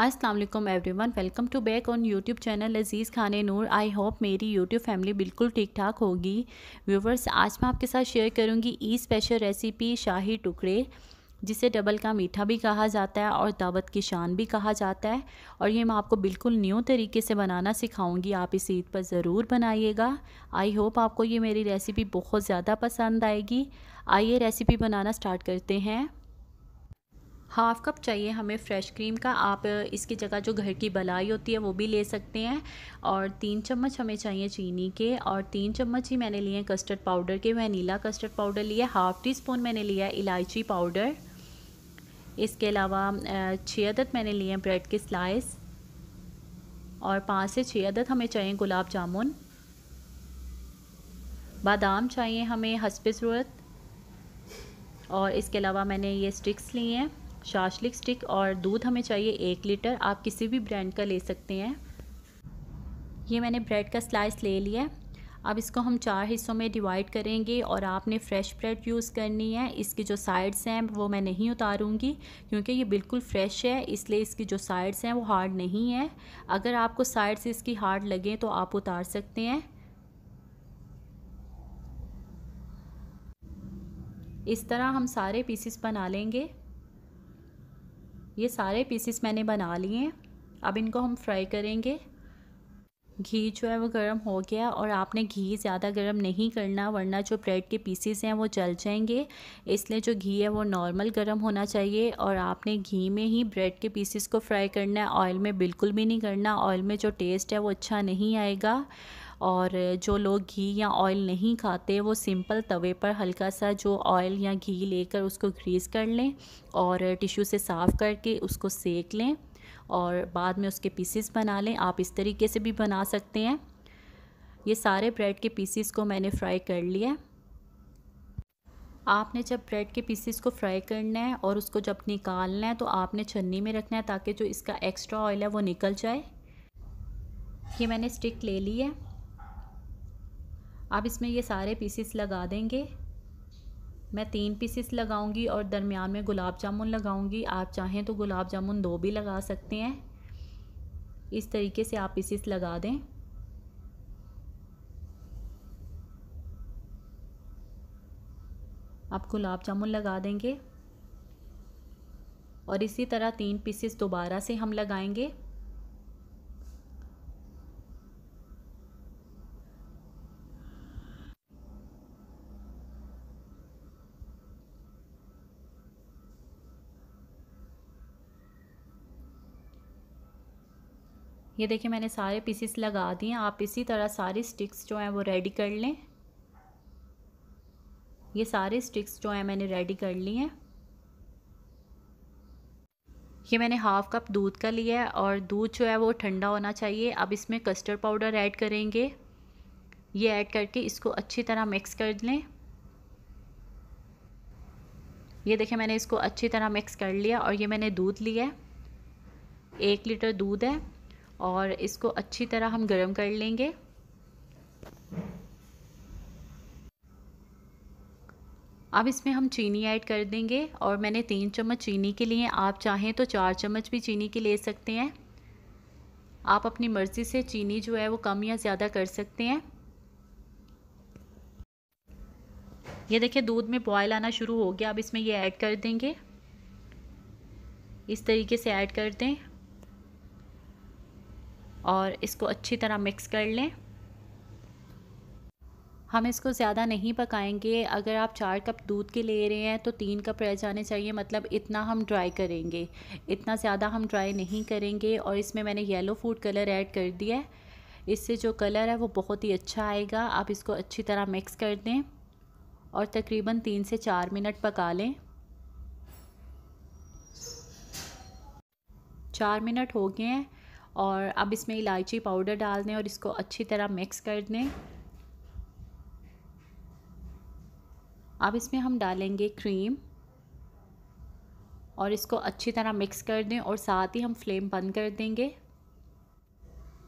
अस्सलाम वालेकुम everyone welcome to back on YouTube channel Aziz Khane Noor I hope मेरी यूट्यूब फैमिली बिल्कुल ठीक ठाक होगी व्यूवर्स आज मैं आपके साथ शेयर करूंगी ई स्पेशल रेसिपी शाही टुकड़े जिसे डबल का मीठा भी कहा जाता है और दावत की शान भी कहा जाता है और ये मैं आपको बिल्कुल न्यू तरीके से बनाना सिखाऊंगी आप इस ईद पर ज़रूर बनाइएगा आई होप आपको ये मेरी रेसिपी बहुत ज़्यादा पसंद आएगी आइए रेसिपी बनाना स्टार्ट करते हैं हाफ़ कप चाहिए हमें फ्रेश क्रीम का आप इसकी जगह जो घर की बलाई होती है वो भी ले सकते हैं और तीन चम्मच हमें चाहिए चीनी के और तीन चम्मच ही मैंने लिए कस्टर्ड पाउडर के वनीला कस्टर्ड पाउडर लिया हाफ़ टी स्पून मैंने लिया इलायची पाउडर इसके अलावा छः अदद मैंने लिए हैं ब्रेड के स्लाइस और पाँच से छः अदद हमें चाहिए गुलाब जामुन बादाम चाहिए हमें हसब ज़रूरत और इसके अलावा मैंने ये स्टिक्स लिए हैं शाशलिक स्टिक और दूध हमें चाहिए एक लीटर आप किसी भी ब्रांड का ले सकते हैं ये मैंने ब्रेड का स्लाइस ले लिया अब इसको हम चार हिस्सों में डिवाइड करेंगे और आपने फ्रेश ब्रेड यूज़ करनी है इसकी जो साइड्स हैं वो मैं नहीं उतारूंगी क्योंकि ये बिल्कुल फ्रेश है इसलिए इसकी जो साइड्स हैं वो हार्ड नहीं है अगर आपको साइड्स इसकी हार्ड लगें तो आप उतार सकते हैं इस तरह हम सारे पीसीस बना लेंगे ये सारे पीसेस मैंने बना लिए हैं अब इनको हम फ्राई करेंगे घी जो है वो गर्म हो गया और आपने घी ज़्यादा गर्म नहीं करना वरना जो ब्रेड के पीसीस हैं वो जल जाएंगे इसलिए जो घी है वो नॉर्मल गर्म होना चाहिए और आपने घी में ही ब्रेड के पीसीस को फ्राई करना है ऑयल में बिल्कुल भी नहीं करना ऑयल में जो टेस्ट है वो अच्छा नहीं आएगा और जो लोग घी या ऑयल नहीं खाते वो सिंपल तवे पर हल्का सा जो ऑयल या घी लेकर उसको ग्रीस कर लें और टिश्यू से साफ़ करके उसको सेक लें और बाद में उसके पीसेस बना लें आप इस तरीके से भी बना सकते हैं ये सारे ब्रेड के पीसेस को मैंने फ्राई कर लिया आपने जब ब्रेड के पीसेस को फ्राई करना है और उसको जब निकालना है तो आपने छन्नी में रखना है ताकि जो इसका एक्स्ट्रा ऑयल है वो निकल जाए ये मैंने स्टिक ले ली है आप इसमें ये सारे पीसेस लगा देंगे मैं तीन पीसेस लगाऊंगी और दरमियान में गुलाब जामुन लगाऊंगी आप चाहें तो गुलाब जामुन दो भी लगा सकते हैं इस तरीके से आप पीसेस लगा दें आप गुलाब जामुन लगा देंगे और इसी तरह तीन पीसेस दोबारा से हम लगाएंगे ये देखिए मैंने सारे पीसीस लगा दिए आप इसी तरह सारी स्टिक्स जो हैं वो रेडी कर लें ये सारे स्टिक्स जो हैं मैंने रेडी कर ली हैं ये मैंने हाफ़ कप दूध का लिया है और दूध जो है वो ठंडा होना चाहिए अब इसमें कस्टर्ड पाउडर ऐड करेंगे ये ऐड करके इसको अच्छी तरह मिक्स कर लें ये देखें मैंने इसको अच्छी तरह मिक्स कर लिया और ये मैंने दूध लिया है एक लीटर दूध है और इसको अच्छी तरह हम गर्म कर लेंगे अब इसमें हम चीनी ऐड कर देंगे और मैंने तीन चम्मच चीनी के लिए आप चाहें तो चार चम्मच भी चीनी के ले सकते हैं आप अपनी मर्ज़ी से चीनी जो है वो कम या ज़्यादा कर सकते हैं ये देखिए दूध में बॉयल आना शुरू हो गया अब इसमें ये ऐड कर देंगे इस तरीके से ऐड कर दें और इसको अच्छी तरह मिक्स कर लें हम इसको ज़्यादा नहीं पकाएंगे अगर आप चार कप दूध के ले रहे हैं तो तीन कप रह जाने चाहिए मतलब इतना हम ड्राई करेंगे इतना ज़्यादा हम ड्राई नहीं करेंगे और इसमें मैंने येलो फूड कलर ऐड कर दिया है इससे जो कलर है वो बहुत ही अच्छा आएगा आप इसको अच्छी तरह मिक्स कर दें और तकरीबन तीन से चार मिनट पका लें चार मिनट हो गए हैं और अब इसमें इलायची पाउडर डाल दें और इसको अच्छी तरह मिक्स कर दें अब इसमें हम डालेंगे क्रीम और इसको अच्छी तरह मिक्स कर दें और साथ ही हम फ्लेम बंद कर देंगे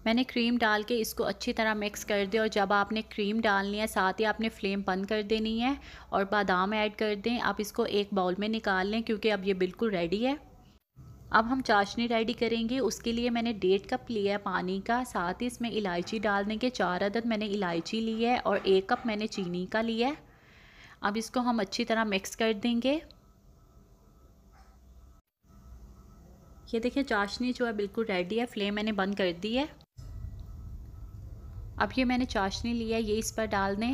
मैंने क्रीम डाल के इसको अच्छी तरह मिक्स कर दें और जब आपने क्रीम डालनी है साथ ही आपने फ्लेम बंद कर देनी है और बादाम ऐड कर दें आप इसको एक बाउल में निकाल लें क्योंकि अब ये बिल्कुल रेडी है अब हम चाशनी रेडी करेंगे उसके लिए मैंने डेढ़ कप लिया है पानी का साथ ही इसमें इलायची डाल देंगे चार अदद मैंने इलायची ली है और एक कप मैंने चीनी का लिया है अब इसको हम अच्छी तरह मिक्स कर देंगे ये देखिए चाशनी जो है बिल्कुल रेडी है फ्लेम मैंने बंद कर दी है अब ये मैंने चाशनी लिया है ये इस पर डाल दें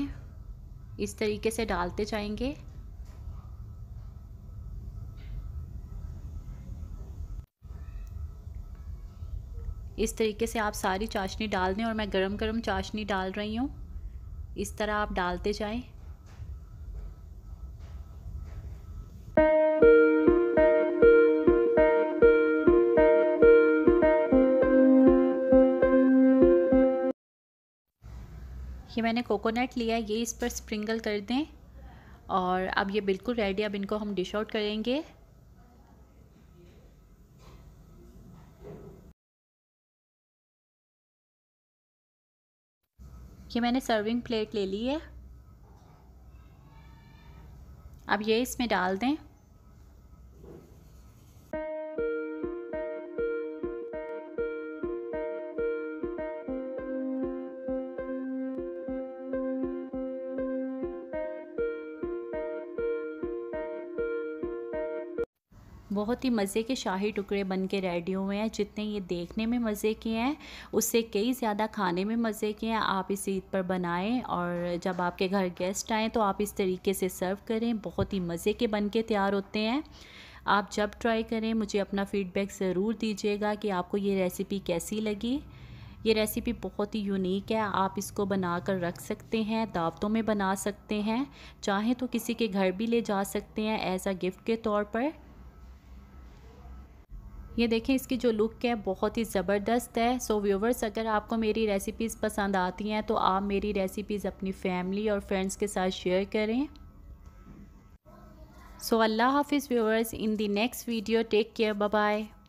इस तरीके से डालते जाएंगे इस तरीके से आप सारी चाशनी डाल दें और मैं गरम गरम चाशनी डाल रही हूँ इस तरह आप डालते जाएं ये मैंने कोकोनट लिया है ये इस पर स्प्रिंकल कर दें और अब ये बिल्कुल रेडी अब इनको हम डिश आउट करेंगे ये मैंने सर्विंग प्लेट ले ली है अब ये इसमें डाल दें बहुत ही मज़े के शाही टुकड़े बन के रेडी हुए हैं जितने ये देखने में मज़े के हैं उससे कई ज़्यादा खाने में मज़े के हैं आप इस ईद पर बनाएं और जब आपके घर गेस्ट आएँ तो आप इस तरीके से सर्व करें बहुत ही मज़े के बन के तैयार होते हैं आप जब ट्राई करें मुझे अपना फ़ीडबैक ज़रूर दीजिएगा कि आपको ये रेसिपी कैसी लगी ये रेसिपी बहुत ही यूनिक है आप इसको बना कर रख सकते हैं दावतों में बना सकते हैं चाहें तो किसी के घर भी ले जा सकते हैं एज आ गिफ्ट के तौर पर ये देखें इसकी जो लुक है बहुत ही ज़बरदस्त है सो व्यूवर्स अगर आपको मेरी रेसिपीज़ पसंद आती हैं तो आप मेरी रेसिपीज़ अपनी फैमिली और फ्रेंड्स के साथ शेयर करें सो अल्लाह हाफिज़ viewers in the next video take care bye